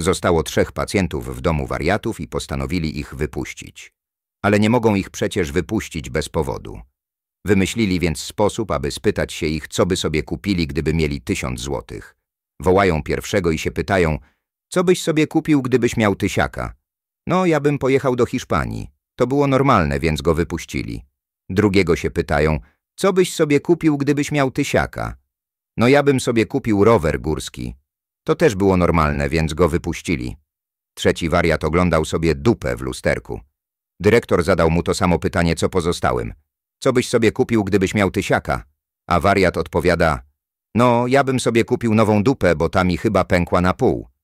Zostało trzech pacjentów w domu wariatów i postanowili ich wypuścić. Ale nie mogą ich przecież wypuścić bez powodu. Wymyślili więc sposób, aby spytać się ich, co by sobie kupili, gdyby mieli tysiąc złotych. Wołają pierwszego i się pytają, co byś sobie kupił, gdybyś miał tysiaka? No, ja bym pojechał do Hiszpanii. To było normalne, więc go wypuścili. Drugiego się pytają, co byś sobie kupił, gdybyś miał tysiaka? No ja bym sobie kupił rower górski. To też było normalne, więc go wypuścili. Trzeci wariat oglądał sobie dupę w lusterku. Dyrektor zadał mu to samo pytanie, co pozostałym. Co byś sobie kupił, gdybyś miał tysiaka? A wariat odpowiada, no ja bym sobie kupił nową dupę, bo ta mi chyba pękła na pół.